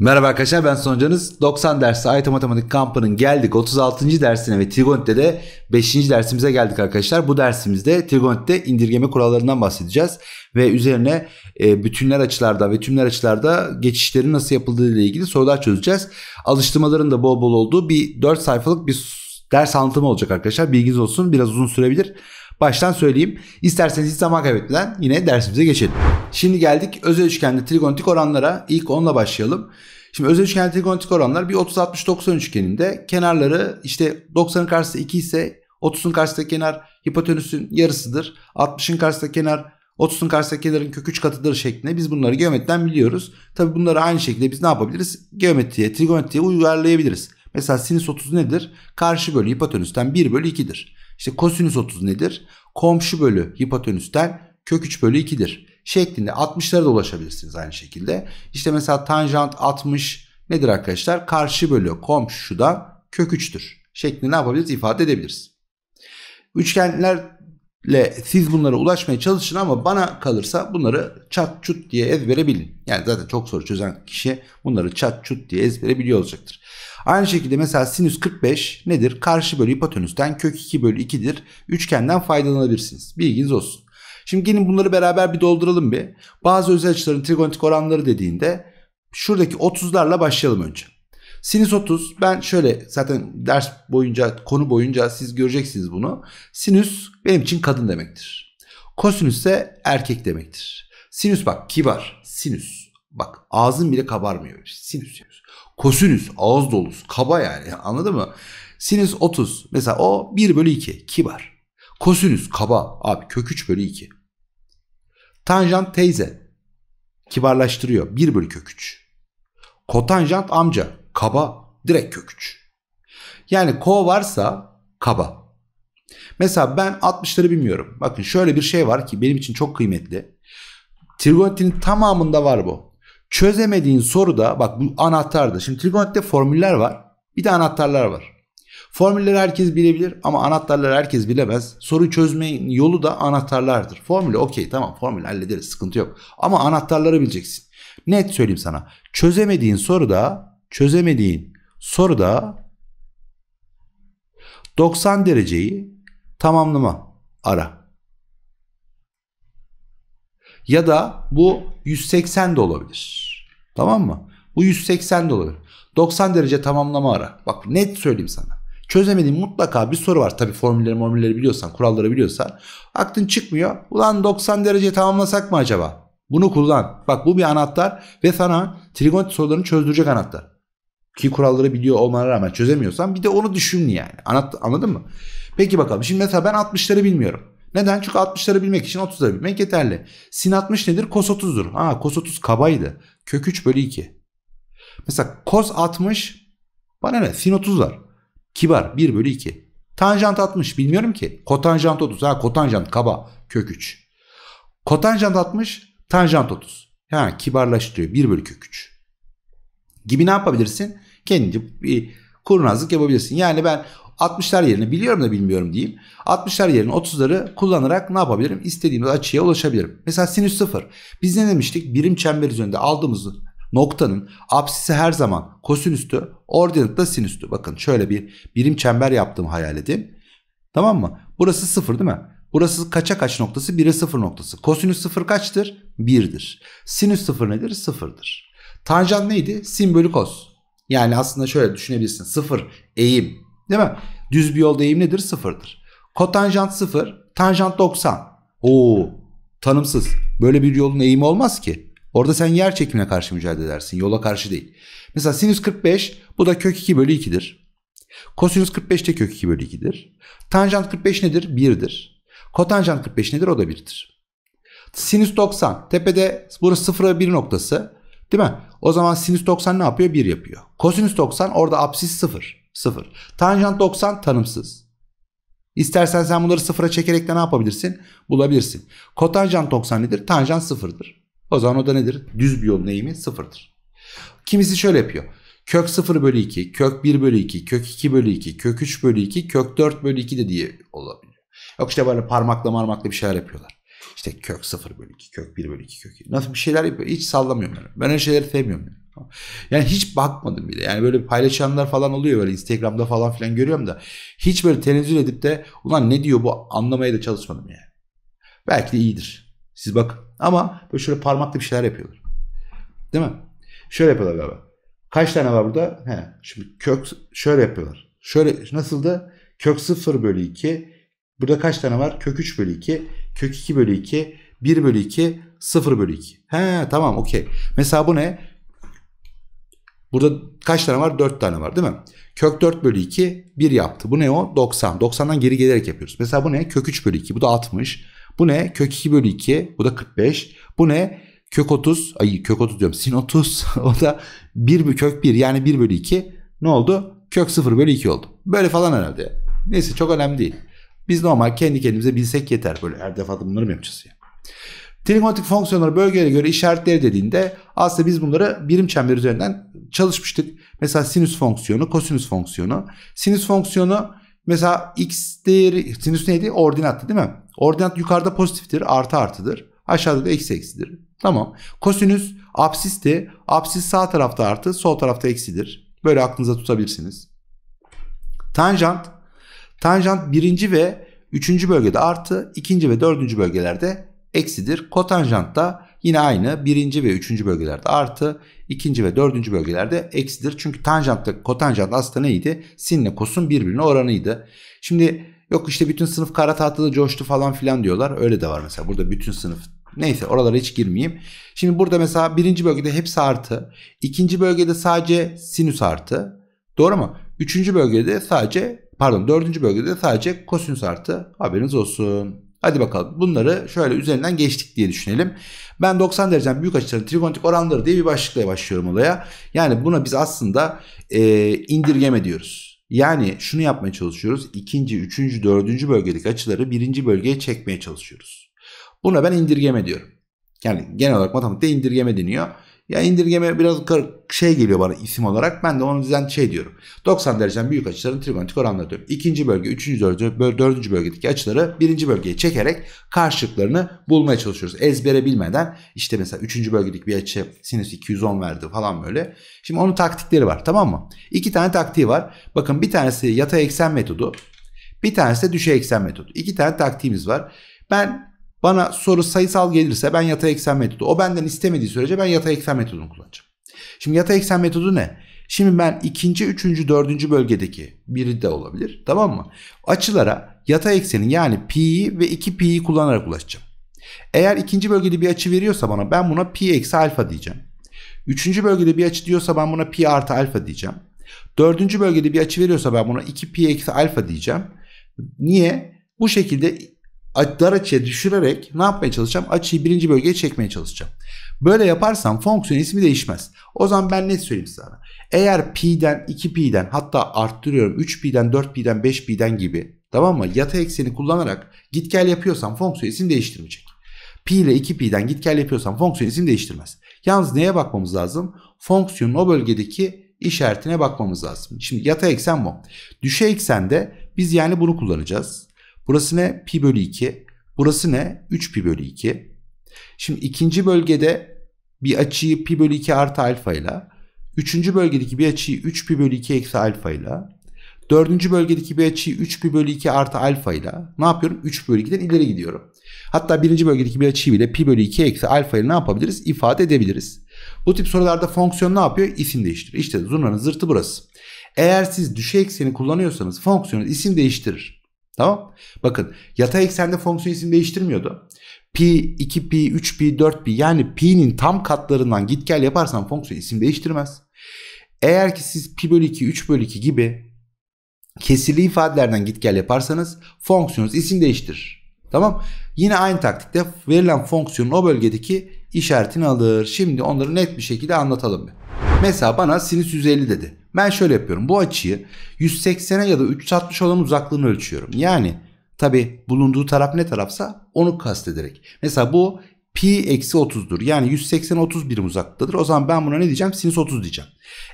Merhaba arkadaşlar ben Soncanız. 90 dersi IT Matematik kampının geldik 36. dersine ve Trigonomet'te de 5. dersimize geldik arkadaşlar. Bu dersimizde Trigonomet'te indirgeme kurallarından bahsedeceğiz ve üzerine e, bütünler açılarda ve tümler açılarda geçişlerin nasıl yapıldığı ile ilgili sorular çözeceğiz. Alıştırmaların da bol bol olduğu bir 4 sayfalık bir ders anlatımı olacak arkadaşlar. Bilginiz olsun biraz uzun sürebilir. Baştan söyleyeyim. İsterseniz hiç zaman kaybetmeden yine dersimize geçelim. Şimdi geldik özel üçgende trigonometrik oranlara. İlk onunla başlayalım. Şimdi özel üçgen trigonometrik oranlar bir 30-60-90 üçgeninde kenarları işte 90'ın karşısı 2 ise 30'un karşısındaki kenar hipotenüsün yarısıdır. 60'ın karşısındaki kenar 30'un karşısındaki kenarın kök 3 katıdır şeklinde biz bunları geometriden biliyoruz. Tabi bunları aynı şekilde biz ne yapabiliriz? Geometriye, trigonometriye uyarlayabiliriz. Mesela sinüs 30 nedir? Karşı bölü hipotenüsten 1 bölü 2'dir. İşte kosinüs 30 nedir? Komşu bölü hipotenüsten kök 3 bölü 2'dir şeklinde 60'lara da ulaşabilirsiniz aynı şekilde. İşte mesela tanjant 60 nedir arkadaşlar? Karşı bölü komşudan kök 3'tür şeklinde ne yapabiliriz? ifade edebiliriz. Üçgenlerle siz bunlara ulaşmaya çalışın ama bana kalırsa bunları çat çut diye ezbere bilin. Yani zaten çok soru çözen kişi bunları çat çut diye ezbere biliyor olacaktır. Aynı şekilde mesela sinüs 45 nedir? Karşı bölü hipotenüsten kök 2 bölü 2'dir. Üçgenden faydalanabilirsiniz. Bilginiz olsun. Şimdi gelin bunları beraber bir dolduralım bir. Bazı özel açıların trigonometrik oranları dediğinde şuradaki 30'larla başlayalım önce. Sinüs 30 ben şöyle zaten ders boyunca konu boyunca siz göreceksiniz bunu. Sinüs benim için kadın demektir. Kosinüs ise erkek demektir. Sinüs bak kibar. Sinüs. Bak ağzın bile kabarmıyor. Sinüs. sinüs. Kosinüs ağız dolusu kaba yani anladın mı? Sinüs 30 mesela o 1 bölü 2 kibar. Kosinüs kaba abi kök 3 bölü 2. Tanjant teyze. Kibarlaştırıyor. 1 bölü kök 3. Kotanjant amca. Kaba. Direkt kök 3. Yani ko varsa kaba. Mesela ben 60'ları bilmiyorum. Bakın şöyle bir şey var ki benim için çok kıymetli. Trigonometrinin tamamında var bu. Çözemediğin soruda bak bu anahtarda. Şimdi trigonometride formüller var. Bir de anahtarlar var. Formülleri herkes bilebilir ama anahtarları herkes bilemez. Soru çözmenin yolu da anahtarlardır. Formülü okey tamam formülü hallederiz sıkıntı yok. Ama anahtarları bileceksin. Net söyleyeyim sana. Çözemediğin soruda çözemediğin soruda 90 dereceyi tamamlama ara. Ya da bu 180 de olabilir. Tamam mı? Bu 180 de olabilir. 90 derece tamamlama ara. Bak net söyleyeyim sana. Çözemediğin mutlaka bir soru var. tabii formülleri formülleri biliyorsan, kuralları biliyorsan. Aklın çıkmıyor. Ulan 90 derece tamamlasak mı acaba? Bunu kullan. Bak bu bir anahtar ve sana trigonometri sorularını çözdürecek anahtar. Ki kuralları biliyor olmana rağmen çözemiyorsan bir de onu düşün yani. Anlat, anladın mı? Peki bakalım. Şimdi mesela ben 60'ları bilmiyorum. Neden? Çünkü 60'ları bilmek için 30'ları bilmek yeterli. Sin 60 nedir? Kos 30'dur. Ha kos 30 kabaydı. Kök 3 bölü 2. Mesela kos 60 bana ne? Sin 30 var. Kibar 1 bölü 2. Tanjant 60 bilmiyorum ki. Kotanjant 30. Ha kotanjant kaba kök 3. Kotanjant 60 tanjant 30. Ha kibarlaştırıyor 1 bölü kök 3. Gibi ne yapabilirsin? Kendince bir kurnazlık yapabilirsin. Yani ben 60'lar yerine biliyorum da bilmiyorum diyeyim. 60'lar yerine 30'ları kullanarak ne yapabilirim? İstediğimiz açıya ulaşabilirim. Mesela sinüs 0. Biz ne demiştik? Birim çember üzerinde aldığımız Noktanın apsisi her zaman kosinüstü, ordinatı da sinüstü. Bakın şöyle bir birim çember yaptım hayal edin. Tamam mı? Burası sıfır değil mi? Burası kaça kaç noktası? 1'e 0 noktası. Kosinüs 0 kaçtır? 1'dir. Sinüs 0 nedir? 0'dır. Tanjant neydi? Sin bölü kos. Yani aslında şöyle düşünebilirsin. 0 eğim değil mi? Düz bir yolda eğim nedir? 0'dır. Kotanjant 0, tanjant 90. Oo, tanımsız. Böyle bir yolun eğimi olmaz ki. Orada sen yer çekimine karşı mücadele edersin. Yola karşı değil. Mesela sinüs 45 bu da kök 2 bölü 2'dir. Kosinüs 45 de kök 2 bölü 2'dir. Tanjant 45 nedir? 1'dir. Kotanjant 45 nedir? O da 1'dir. Sinüs 90. Tepede burası 0'a 1 noktası. Değil mi? O zaman sinüs 90 ne yapıyor? 1 yapıyor. Kosinüs 90 orada apsis 0. 0. Tanjant 90 tanımsız. İstersen sen bunları sıfıra çekerek de ne yapabilirsin? Bulabilirsin. Kotanjant 90 nedir? Tanjant sıfırdır. O zaman o da nedir? Düz bir yolun eğimi sıfırdır. Kimisi şöyle yapıyor. Kök 0 bölü 2, kök 1 bölü 2, kök 2 bölü 2, kök 3 bölü 2, kök 4 bölü 2 de diye olabiliyor. Yok işte böyle parmakla marmakla bir şeyler yapıyorlar. İşte kök 0 bölü 2, kök 1 bölü 2, kök 2. Nasıl bir şeyler yapıyor? Hiç sallamıyorum yani. Ben öyle şeyleri sevmiyorum. Yani. Yani hiç bakmadım bile. Yani böyle paylaşanlar falan oluyor böyle Instagram'da falan filan görüyorum da hiç böyle tenezzül edip de ulan ne diyor bu anlamaya da çalışmadım yani. Belki de iyidir. Siz bakın. Ama böyle şöyle parmakla bir şeyler yapıyorlar. Değil mi? Şöyle yapıyorlar galiba. Kaç tane var burada? He, şimdi kök şöyle yapıyorlar. Şöyle nasıl da kök 0 bölü 2. Burada kaç tane var? Kök 3 bölü 2. Kök 2 bölü 2. 1 bölü 2. 0 bölü 2. He tamam okey. Mesela bu ne? Burada kaç tane var? 4 tane var değil mi? Kök 4 bölü 2 1 yaptı. Bu ne o? 90. 90'dan geri gelerek yapıyoruz. Mesela bu ne? Kök 3 bölü 2. Bu da 60. Bu ne? Kök 2 bölü 2. Bu da 45. Bu ne? Kök 30. Ay kök 30 diyorum. Sin 30. o da 1 kök 1 yani 1 bölü 2. Ne oldu? Kök 0 bölü 2 oldu. Böyle falan herhalde. Neyse çok önemli değil. Biz normal kendi kendimize bilsek yeter. Böyle her defa da bunları mı yapacağız ya? Trigonometrik fonksiyonları bölgeye göre işaretleri dediğinde aslında biz bunları birim çember üzerinden çalışmıştık. Mesela sinüs fonksiyonu, kosinüs fonksiyonu. Sinüs fonksiyonu Mesela x değeri sinüs neydi? Ordinattı değil mi? Ordinat yukarıda pozitiftir. Artı artıdır. Aşağıda da eksi eksidir. Tamam. Kosinüs absisti. Absis sağ tarafta artı. Sol tarafta eksidir. Böyle aklınıza tutabilirsiniz. Tanjant. Tanjant birinci ve üçüncü bölgede artı. ikinci ve dördüncü bölgelerde eksidir. Kotanjant da yine aynı birinci ve üçüncü bölgelerde artı, ikinci ve dördüncü bölgelerde eksidir. Çünkü tanjantla kotanjant aslında neydi? Sinle kosun birbirine oranıydı. Şimdi yok işte bütün sınıf kara tahtada coştu falan filan diyorlar. Öyle de var mesela burada bütün sınıf. Neyse oralara hiç girmeyeyim. Şimdi burada mesela birinci bölgede hepsi artı. ikinci bölgede sadece sinüs artı. Doğru mu? Üçüncü bölgede sadece pardon dördüncü bölgede sadece kosinüs artı. Haberiniz olsun. Hadi bakalım bunları şöyle üzerinden geçtik diye düşünelim. Ben 90 dereceden büyük açıların trigonometrik oranları diye bir başlıkla başlıyorum olaya. Yani buna biz aslında e, indirgeme diyoruz. Yani şunu yapmaya çalışıyoruz. İkinci, üçüncü, dördüncü bölgedeki açıları birinci bölgeye çekmeye çalışıyoruz. Buna ben indirgeme diyorum. Yani genel olarak matematikte indirgeme deniyor. Ya indirgeme biraz şey geliyor bana isim olarak. Ben de onun yüzden şey diyorum. 90 dereceden büyük açıların trigonometrik oranları diyorum. İkinci bölge, üçüncü bölge, dördüncü bölgedeki açıları birinci bölgeye çekerek karşılıklarını bulmaya çalışıyoruz. Ezbere bilmeden işte mesela üçüncü bölgedeki bir açı sinüs 210 verdi falan böyle. Şimdi onun taktikleri var tamam mı? İki tane taktiği var. Bakın bir tanesi yatay eksen metodu. Bir tanesi de düşey eksen metodu. İki tane taktiğimiz var. Ben bana soru sayısal gelirse ben yatay eksen metodu. O benden istemediği sürece ben yatay eksen metodunu kullanacağım. Şimdi yatay eksen metodu ne? Şimdi ben ikinci, üçüncü, dördüncü bölgedeki biri de olabilir. Tamam mı? Açılara yatay eksenin yani pi'yi ve 2 pi'yi kullanarak ulaşacağım. Eğer ikinci bölgede bir açı veriyorsa bana ben buna pi eksi alfa diyeceğim. Üçüncü bölgede bir açı diyorsa ben buna pi artı alfa diyeceğim. Dördüncü bölgede bir açı veriyorsa ben buna 2 pi eksi alfa diyeceğim. Niye? Bu şekilde dar açıya düşürerek ne yapmaya çalışacağım? Açıyı birinci bölgeye çekmeye çalışacağım. Böyle yaparsam fonksiyon ismi değişmez. O zaman ben ne söyleyeyim sana? Eğer pi'den 2pi'den hatta arttırıyorum 3pi'den 4pi'den 5pi'den gibi tamam mı? Yatay ekseni kullanarak git gel yapıyorsam fonksiyon isim değiştirmeyecek. Pi ile 2pi'den git gel yapıyorsam fonksiyon isim değiştirmez. Yalnız neye bakmamız lazım? Fonksiyonun o bölgedeki işaretine bakmamız lazım. Şimdi yatay eksen bu. Düşey eksende biz yani bunu kullanacağız. Burası ne? Pi bölü 2. Burası ne? 3 pi bölü 2. Şimdi ikinci bölgede bir açıyı pi bölü 2 artı alfa ile. Üçüncü bölgedeki bir açıyı 3 pi bölü 2 eksi alfa ile. Dördüncü bölgedeki bir açıyı 3 pi bölü 2 artı alfa ile ne yapıyorum? 3 bölü 2'den ileri gidiyorum. Hatta birinci bölgedeki bir açıyı bile pi bölü 2 eksi alfa ile ne yapabiliriz? İfade edebiliriz. Bu tip sorularda fonksiyon ne yapıyor? İsim değiştirir. İşte zurnanın zırtı burası. Eğer siz düşey ekseni kullanıyorsanız fonksiyonun isim değiştirir. Tamam. Bakın yatay eksende fonksiyon isim değiştirmiyordu. Pi, 2pi, 3pi, 4pi yani pi'nin tam katlarından git gel yaparsan fonksiyon isim değiştirmez. Eğer ki siz pi bölü 2, 3 bölü 2 gibi kesirli ifadelerden git gel yaparsanız fonksiyonunuz isim değiştirir. Tamam. Yine aynı taktikte verilen fonksiyonun o bölgedeki işaretini alır. Şimdi onları net bir şekilde anlatalım. Mesela bana sinüs 150 dedi. Ben şöyle yapıyorum. Bu açıyı 180'e ya da 360 olan uzaklığını ölçüyorum. Yani tabi bulunduğu taraf ne tarafsa onu kastederek. Mesela bu pi eksi 30'dur. Yani 180 30 birim uzaklıktadır. O zaman ben buna ne diyeceğim? Sinüs 30 diyeceğim.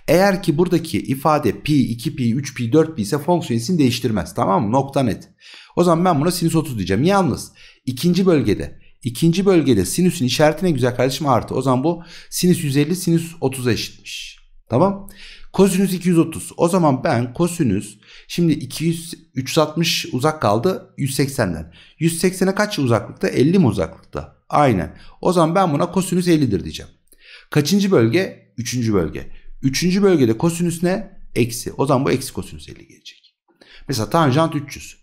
Eğer ki buradaki ifade pi, 2pi, 3pi, 4pi ise fonksiyon isim değiştirmez. Tamam mı? Nokta net. O zaman ben buna sinüs 30 diyeceğim. Yalnız ikinci bölgede ikinci bölgede sinüsün işareti ne güzel kardeşim artı. O zaman bu sinüs 150 sinüs 30'a eşitmiş. Tamam. Kosinüs 230. O zaman ben kosinüs şimdi 200 360 uzak kaldı 180'den. 180'e kaç uzaklıkta? 50 mi uzaklıkta? Aynen. O zaman ben buna kosinüs 50'dir diyeceğim. Kaçıncı bölge? Üçüncü bölge. Üçüncü bölgede kosinüs ne? Eksi. O zaman bu eksi kosinüs 50 gelecek. Mesela tanjant 300.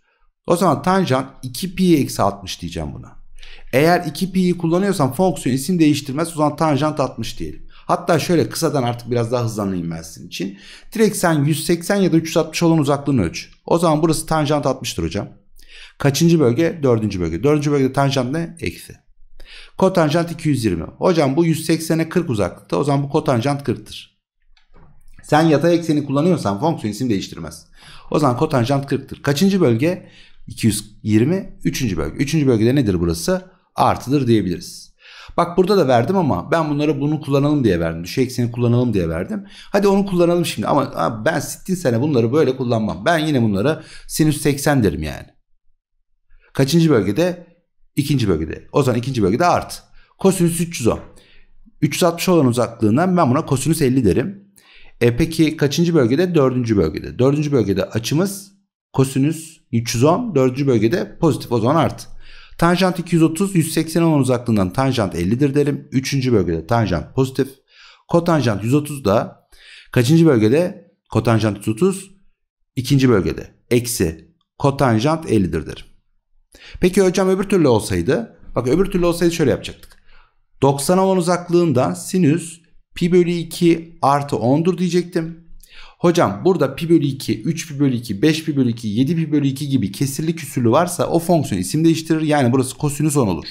O zaman tanjant 2 pi eksi 60 diyeceğim buna. Eğer 2 pi'yi kullanıyorsam fonksiyon isim değiştirmez. O zaman tanjant 60 diyelim. Hatta şöyle kısadan artık biraz daha hızlanayım ben sizin için. Direkt sen 180 ya da 360 olan uzaklığını ölç. O zaman burası tanjant 60'tır hocam. Kaçıncı bölge? Dördüncü bölge. Dördüncü bölgede tanjant ne? Eksi. Kotanjant 220. Hocam bu 180'e 40 uzaklıkta. O zaman bu kotanjant 40'tır. Sen yatay ekseni kullanıyorsan fonksiyon isim değiştirmez. O zaman kotanjant 40'tır. Kaçıncı bölge? 220. Üçüncü bölge. Üçüncü bölgede nedir burası? Artıdır diyebiliriz. Bak burada da verdim ama ben bunlara bunu kullanalım diye verdim. Düşey ekseni kullanalım diye verdim. Hadi onu kullanalım şimdi ama abi ben sittin sene bunları böyle kullanmam. Ben yine bunlara sinüs 80 derim yani. Kaçıncı bölgede? İkinci bölgede. O zaman ikinci bölgede art. Kosinüs 310. 360 olan uzaklığından ben buna kosinüs 50 derim. E peki kaçıncı bölgede? Dördüncü bölgede. Dördüncü bölgede açımız kosinüs 310. Dördüncü bölgede pozitif o zaman art. Tanjant 230 180 olan uzaklığından tanjant 50'dir derim. Üçüncü bölgede tanjant pozitif. Kotanjant 130 da kaçıncı bölgede? Kotanjant 130 ikinci bölgede. Eksi kotanjant 50'dir derim. Peki hocam öbür türlü olsaydı? Bak öbür türlü olsaydı şöyle yapacaktık. 90 olan uzaklığından sinüs pi bölü 2 artı 10'dur diyecektim. Hocam burada pi bölü 2, 3 pi bölü 2, 5 pi bölü 2, 7 pi bölü 2 gibi kesirli küsürlü varsa o fonksiyon isim değiştirir. Yani burası kosinüs 10 olur.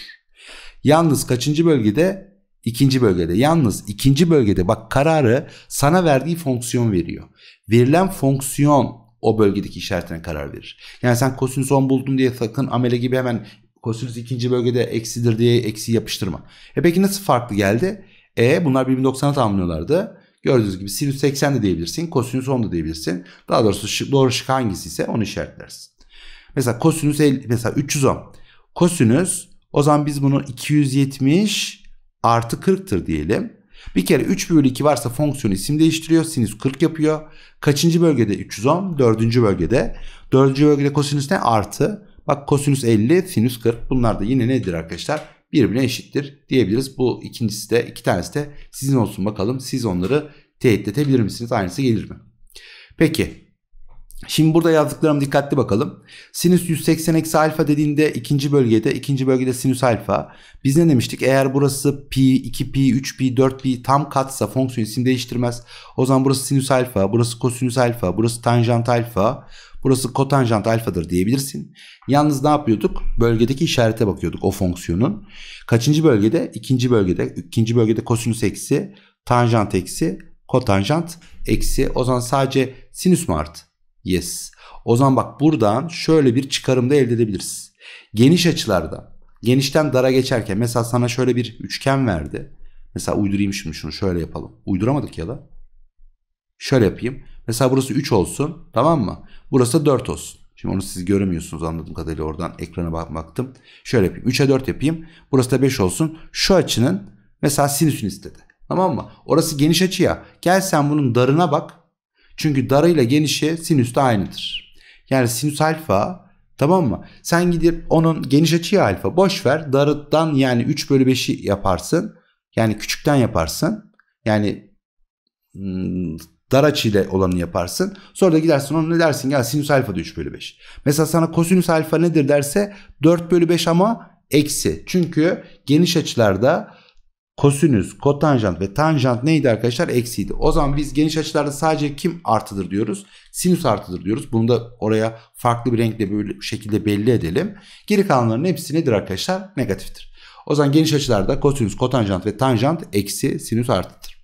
Yalnız kaçıncı bölgede? İkinci bölgede. Yalnız ikinci bölgede bak kararı sana verdiği fonksiyon veriyor. Verilen fonksiyon o bölgedeki işaretine karar verir. Yani sen kosinüs 10 buldun diye sakın amele gibi hemen kosinüs ikinci bölgede eksidir diye eksi yapıştırma. E peki nasıl farklı geldi? E bunlar birbirini tamamlıyorlardı. Gördüğünüz gibi sinüs 80 de diyebilirsin. Kosinüs 10 da diyebilirsin. Daha doğrusu şık, doğru şık hangisi ise onu işaretleriz. Mesela kosinüs 50, mesela 310. Kosinüs o zaman biz bunu 270 artı 40'tır diyelim. Bir kere 3 bölü 2 varsa fonksiyon isim değiştiriyor. Sinüs 40 yapıyor. Kaçıncı bölgede? 310. Dördüncü bölgede. Dördüncü bölgede kosinüs ne? Artı. Bak kosinüs 50, sinüs 40. Bunlar da yine nedir arkadaşlar? birbirine eşittir diyebiliriz. Bu ikincisi de iki tanesi de sizin olsun bakalım. Siz onları edebilir misiniz? Aynısı gelir mi? Peki Şimdi burada yazdıklarım dikkatli bakalım. Sinüs 180 eksi alfa dediğinde ikinci bölgede, ikinci bölgede sinüs alfa. Biz ne demiştik? Eğer burası pi, 2pi, 3pi, 4pi tam katsa fonksiyon isim değiştirmez. O zaman burası sinüs alfa, burası kosinüs alfa, burası tanjant alfa, burası kotanjant alfadır diyebilirsin. Yalnız ne yapıyorduk? Bölgedeki işarete bakıyorduk o fonksiyonun. Kaçıncı bölgede? İkinci bölgede. İkinci bölgede kosinüs eksi, tanjant eksi, kotanjant eksi. O zaman sadece sinüs mü artı? Yes. O zaman bak buradan şöyle bir çıkarım da elde edebiliriz. Geniş açılarda genişten dara geçerken mesela sana şöyle bir üçgen verdi. Mesela uydurayım şimdi şunu şöyle yapalım. Uyduramadık ya da. Şöyle yapayım. Mesela burası 3 olsun tamam mı? Burası 4 olsun. Şimdi onu siz göremiyorsunuz anladığım kadarıyla oradan ekrana bakmaktım. Şöyle yapayım. 3'e 4 yapayım. Burası da 5 olsun. Şu açının mesela sinüsünü istedi. Tamam mı? Orası geniş açı ya. Gel sen bunun darına bak. Çünkü darıyla genişi sinüs de aynıdır. Yani sinüs alfa tamam mı? Sen gidip onun geniş açıyı alfa boş ver. Darıdan yani 3 bölü 5'i yaparsın. Yani küçükten yaparsın. Yani hmm, dar açıyla olanı yaparsın. Sonra da gidersin onu ne dersin? Ya sinüs alfa da 3 bölü 5. Mesela sana kosinüs alfa nedir derse 4 bölü 5 ama eksi. Çünkü geniş açılarda kosinüs, kotanjant ve tanjant neydi arkadaşlar? Eksiydi. O zaman biz geniş açılarda sadece kim artıdır diyoruz? Sinüs artıdır diyoruz. Bunu da oraya farklı bir renkle böyle şekilde belli edelim. Geri kalanların hepsi nedir arkadaşlar? Negatiftir. O zaman geniş açılarda kosinüs, kotanjant ve tanjant eksi sinüs artıdır.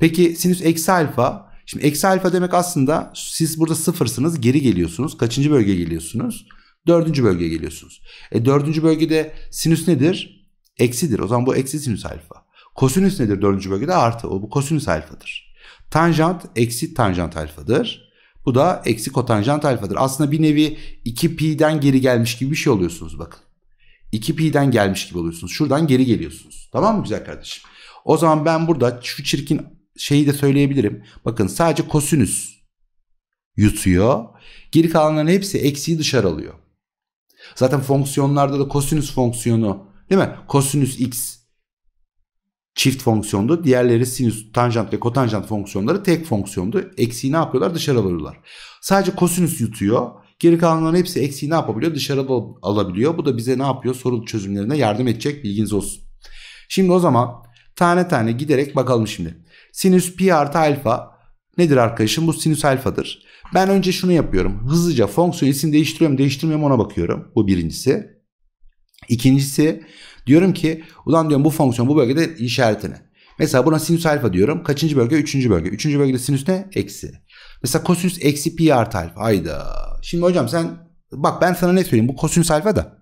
Peki sinüs eksi alfa. Şimdi eksi alfa demek aslında siz burada sıfırsınız geri geliyorsunuz. Kaçıncı bölgeye geliyorsunuz? Dördüncü bölgeye geliyorsunuz. E dördüncü bölgede sinüs nedir? eksidir. O zaman bu eksi sinüs alfa. Kosinüs nedir dördüncü bölgede? Artı. O bu kosinüs alfadır. Tanjant eksi tanjant alfadır. Bu da eksi kotanjant alfadır. Aslında bir nevi 2pi'den geri gelmiş gibi bir şey oluyorsunuz bakın. 2pi'den gelmiş gibi oluyorsunuz. Şuradan geri geliyorsunuz. Tamam mı güzel kardeşim? O zaman ben burada şu çirkin şeyi de söyleyebilirim. Bakın sadece kosinüs yutuyor. Geri kalanların hepsi eksiği dışarı alıyor. Zaten fonksiyonlarda da kosinüs fonksiyonu Değil mi? Kosinüs x çift fonksiyondu. Diğerleri sinüs, tanjant ve kotanjant fonksiyonları tek fonksiyondu. Eksiği ne yapıyorlar? Dışarı alıyorlar. Sadece kosinüs yutuyor. Geri kalanların hepsi eksiği ne yapabiliyor? Dışarı alabiliyor. Bu da bize ne yapıyor? Soru çözümlerine yardım edecek. Bilginiz olsun. Şimdi o zaman tane tane giderek bakalım şimdi. Sinüs pi artı alfa nedir arkadaşım? Bu sinüs alfadır. Ben önce şunu yapıyorum. Hızlıca fonksiyon isim değiştiriyorum değiştirmiyorum ona bakıyorum. Bu birincisi. İkincisi diyorum ki ulan diyorum bu fonksiyon bu bölgede işaretini. Mesela buna sinüs alfa diyorum. Kaçıncı bölge? Üçüncü bölge. Üçüncü bölgede sinüs ne? Eksi. Mesela kosinüs eksi pi artı alfa. Hayda. Şimdi hocam sen bak ben sana ne söyleyeyim? Bu kosinüs alfa da.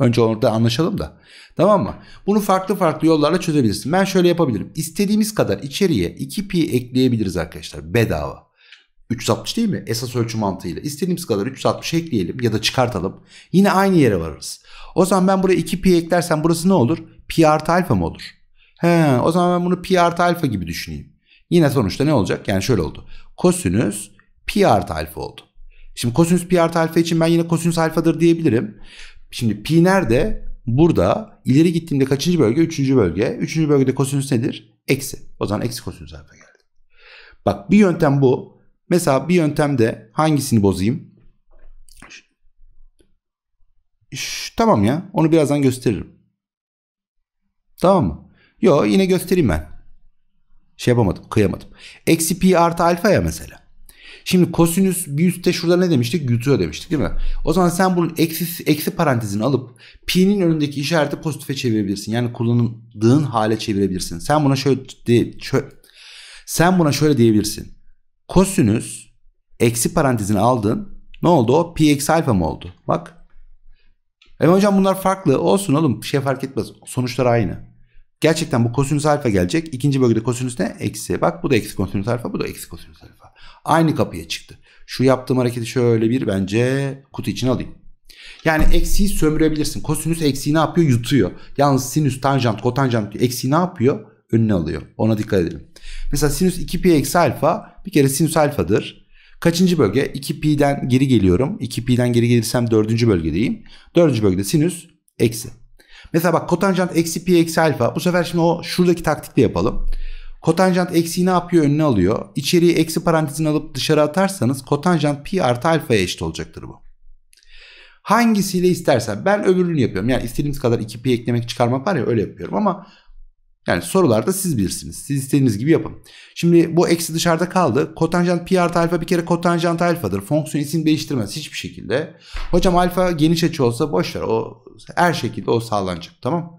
Önce orada anlaşalım da. Tamam mı? Bunu farklı farklı yollarla çözebilirsin. Ben şöyle yapabilirim. İstediğimiz kadar içeriye 2 pi ekleyebiliriz arkadaşlar. Bedava. 360 değil mi? Esas ölçü mantığıyla. İstediğimiz kadar 360 ekleyelim ya da çıkartalım. Yine aynı yere varırız. O zaman ben buraya 2pi eklersem burası ne olur? Pi artı alfa mı olur? He, o zaman ben bunu pi artı alfa gibi düşüneyim. Yine sonuçta ne olacak? Yani şöyle oldu. Kosinüs pi artı alfa oldu. Şimdi kosinüs pi artı alfa için ben yine kosinüs alfadır diyebilirim. Şimdi pi nerede? Burada ileri gittiğimde kaçıncı bölge? Üçüncü bölge. Üçüncü bölgede kosinüs nedir? Eksi. O zaman eksi kosinüs alfa geldi. Bak bir yöntem bu. Mesela bir yöntemde hangisini bozayım? Şş, tamam ya onu birazdan gösteririm. Tamam mı? Yo yine göstereyim ben. Şey yapamadım kıyamadım. Eksi pi artı alfa ya mesela. Şimdi kosinüs bir üstte şurada ne demiştik? Yutuyor demiştik değil mi? O zaman sen bunun eksi, eksi parantezini alıp pi'nin önündeki işareti pozitife çevirebilirsin. Yani kullanıldığın hale çevirebilirsin. Sen buna şöyle, de, şöyle sen buna şöyle diyebilirsin. Kosinüs eksi parantezini aldın. Ne oldu o? Pi eksi alfa mı oldu? Bak e hocam bunlar farklı olsun oğlum şey fark etmez. Sonuçlar aynı. Gerçekten bu kosinüs alfa gelecek. İkinci bölgede kosinüs ne? Eksi. Bak bu da eksi kosinüs alfa bu da eksi kosinüs alfa. Aynı kapıya çıktı. Şu yaptığım hareketi şöyle bir bence kutu için alayım. Yani eksiyi sömürebilirsin. Kosinüs eksiyi ne yapıyor? Yutuyor. Yalnız sinüs, tanjant, kotanjant eksiyi ne yapıyor? Önüne alıyor. Ona dikkat edelim. Mesela sinüs 2pi eksi alfa bir kere sinüs alfadır. Kaçıncı bölge? 2pi'den geri geliyorum. 2pi'den geri gelirsem dördüncü bölgedeyim. Dördüncü bölgede sinüs eksi. Mesela bak kotanjant eksi pi eksi alfa. Bu sefer şimdi o şuradaki taktikle yapalım. Kotanjant eksi ne yapıyor? Önüne alıyor. İçeriği eksi parantezini alıp dışarı atarsanız kotanjant pi artı alfaya eşit olacaktır bu. Hangisiyle istersen ben öbürünü yapıyorum. Yani istediğimiz kadar 2 pi eklemek çıkarmak var ya öyle yapıyorum ama yani sorularda siz bilirsiniz. Siz istediğiniz gibi yapın. Şimdi bu eksi dışarıda kaldı. Kotanjant pi artı alfa bir kere kotanjant alfadır. Fonksiyon isim değiştirmez hiçbir şekilde. Hocam alfa geniş açı olsa boş O her şekilde o sağlanacak tamam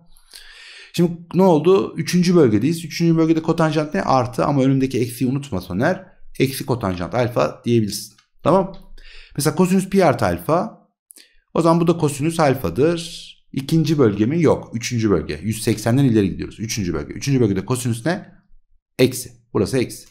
Şimdi ne oldu? Üçüncü bölgedeyiz. Üçüncü bölgede kotanjant ne? Artı ama önündeki eksiyi unutma Soner. Eksi kotanjant alfa diyebilirsin. Tamam Mesela kosinüs pi artı alfa. O zaman bu da kosinüs alfadır. İkinci bölge mi? Yok. Üçüncü bölge. 180'den ileri gidiyoruz. Üçüncü bölge. Üçüncü bölgede kosinüs ne? Eksi. Burası eksi.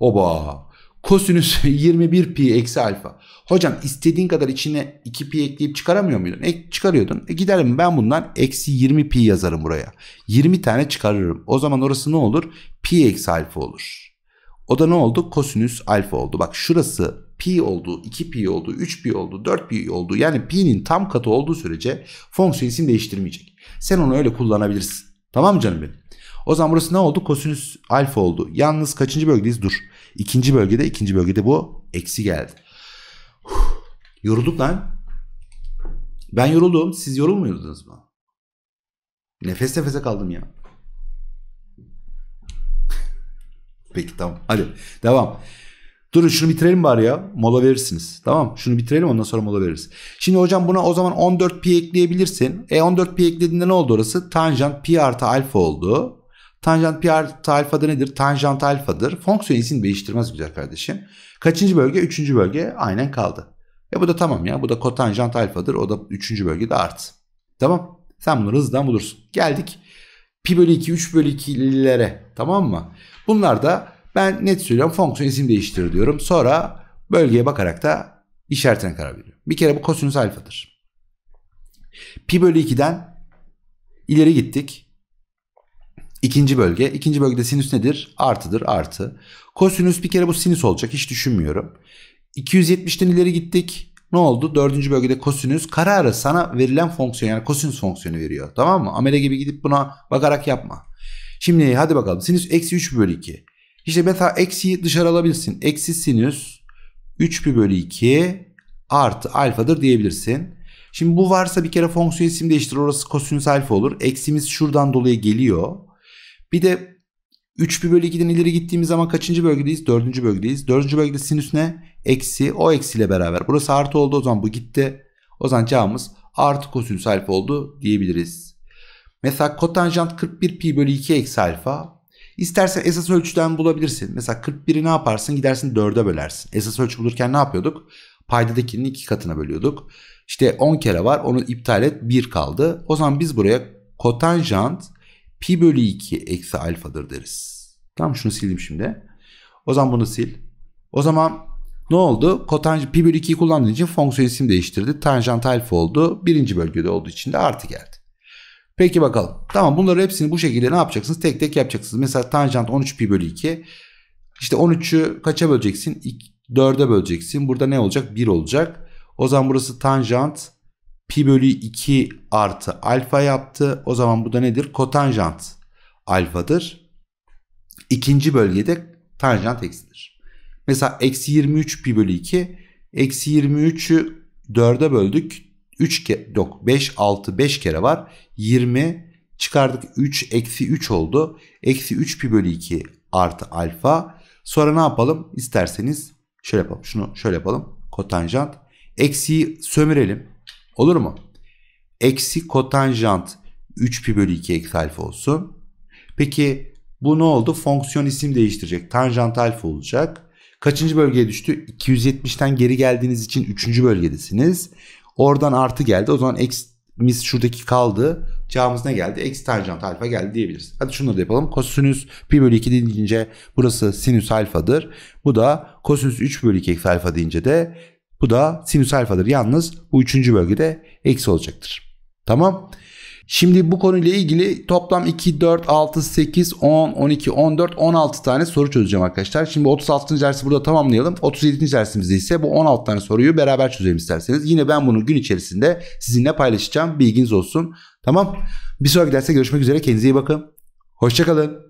Oba. Kosinüs 21 pi eksi alfa. Hocam istediğin kadar içine 2 pi ekleyip çıkaramıyor muydun? E, çıkarıyordun. E, giderim ben bundan eksi 20 pi yazarım buraya. 20 tane çıkarırım. O zaman orası ne olur? Pi eksi alfa olur. O da ne oldu? Kosinüs alfa oldu. Bak şurası pi oldu, 2 pi oldu, 3 pi oldu, 4 pi oldu. Yani pi'nin tam katı olduğu sürece fonksiyon isim değiştirmeyecek. Sen onu öyle kullanabilirsin. Tamam mı canım benim? O zaman burası ne oldu? Kosinüs alfa oldu. Yalnız kaçıncı bölgedeyiz? Dur. İkinci bölgede, ikinci bölgede bu eksi geldi. Huh. Yorulduk lan. Ben yoruldum. Siz yorulmuyordunuz mu? Nefes nefese kaldım ya. Peki tamam. Hadi devam. Durun şunu bitirelim bari ya. Mola verirsiniz. Tamam Şunu bitirelim ondan sonra mola veririz. Şimdi hocam buna o zaman 14 pi ekleyebilirsin. E 14 pi eklediğinde ne oldu orası? Tanjant pi artı alfa oldu. Tanjant pi artı alfa da nedir? Tanjant alfadır. Fonksiyon isim değiştirmez güzel kardeşim. Kaçıncı bölge? Üçüncü bölge aynen kaldı. E bu da tamam ya. Bu da kotanjant alfadır. O da üçüncü bölgede art Tamam. Sen bunu hızdan bulursun. Geldik. Pi bölü 2, 3 bölü 2'lilere. Tamam mı? Bunlar da ben net söylüyorum fonksiyon isim değiştirir diyorum. Sonra bölgeye bakarak da işaretine karar veriyorum. Bir kere bu kosinüs alfadır. Pi bölü 2'den ileri gittik. İkinci bölge. İkinci bölgede sinüs nedir? Artıdır artı. Kosinüs bir kere bu sinüs olacak. Hiç düşünmüyorum. 270'ten ileri gittik. Ne oldu? Dördüncü bölgede kosinüs kararı sana verilen fonksiyon yani kosinüs fonksiyonu veriyor. Tamam mı? Amele gibi gidip buna bakarak yapma. Şimdi hadi bakalım sinüs eksi 3 bölü 2. İşte mesela eksiyi dışarı alabilirsin. Eksi sinüs 3 bölü 2 artı alfadır diyebilirsin. Şimdi bu varsa bir kere fonksiyon isim değiştir. Orası kosinüs alfa olur. Eksimiz şuradan dolayı geliyor. Bir de 3 pi bölü 2'den ileri gittiğimiz zaman kaçıncı bölgedeyiz? 4. bölgedeyiz. 4. bölgede sinüs ne? Eksi. O eksiyle beraber. Burası artı oldu o zaman bu gitti. O zaman cevabımız artı kosinüs alfa oldu diyebiliriz. Mesela kotanjant 41 pi bölü 2 eksi alfa. İstersen esas ölçüden bulabilirsin. Mesela 41'i ne yaparsın? Gidersin 4'e bölersin. Esas ölçü bulurken ne yapıyorduk? Paydadakinin iki katına bölüyorduk. İşte 10 kere var onu iptal et 1 kaldı. O zaman biz buraya kotanjant pi bölü 2 eksi alfadır deriz. Tamam şunu sildim şimdi. O zaman bunu sil. O zaman ne oldu? Kotanjant pi bölü 2'yi kullandığın için fonksiyon isim değiştirdi. Tanjant alfa oldu. Birinci bölgede olduğu için de artı geldi. Peki bakalım. Tamam bunları hepsini bu şekilde ne yapacaksınız? Tek tek yapacaksınız. Mesela tanjant 13 pi bölü 2. İşte 13'ü kaça böleceksin? 4'e böleceksin. Burada ne olacak? 1 olacak. O zaman burası tanjant pi bölü 2 artı alfa yaptı. O zaman bu da nedir? Kotanjant alfadır. İkinci bölgede tanjant eksidir. Mesela eksi 23 pi bölü 2. Eksi 23'ü 4'e böldük. 3 kere yok 5 6 5 kere var. 20 çıkardık 3 eksi 3 oldu. Eksi 3 pi bölü 2 artı alfa. Sonra ne yapalım? İsterseniz şöyle yapalım. Şunu şöyle yapalım. Kotanjant. Eksiyi sömürelim. Olur mu? Eksi kotanjant 3 pi bölü 2 eksi alfa olsun. Peki bu ne oldu? Fonksiyon isim değiştirecek. Tanjant alfa olacak. Kaçıncı bölgeye düştü? 270'ten geri geldiğiniz için 3. bölgedesiniz. Oradan artı geldi. O zaman x'imiz şuradaki kaldı. Cevabımız ne geldi? X tanjant alfa geldi diyebiliriz. Hadi şunları da yapalım. Kosinüs pi bölü 2 deyince burası sinüs alfadır. Bu da kosinüs 3 bölü 2 eksi alfa deyince de bu da sinüs alfadır. Yalnız bu üçüncü bölgede eksi olacaktır. Tamam. Şimdi bu konuyla ilgili toplam 2, 4, 6, 8, 10, 12, 14, 16 tane soru çözeceğim arkadaşlar. Şimdi 36. dersi burada tamamlayalım. 37. dersimizde ise bu 16 tane soruyu beraber çözelim isterseniz. Yine ben bunu gün içerisinde sizinle paylaşacağım. Bilginiz olsun. Tamam. Bir sonraki derste görüşmek üzere. Kendinize iyi bakın. Hoşçakalın.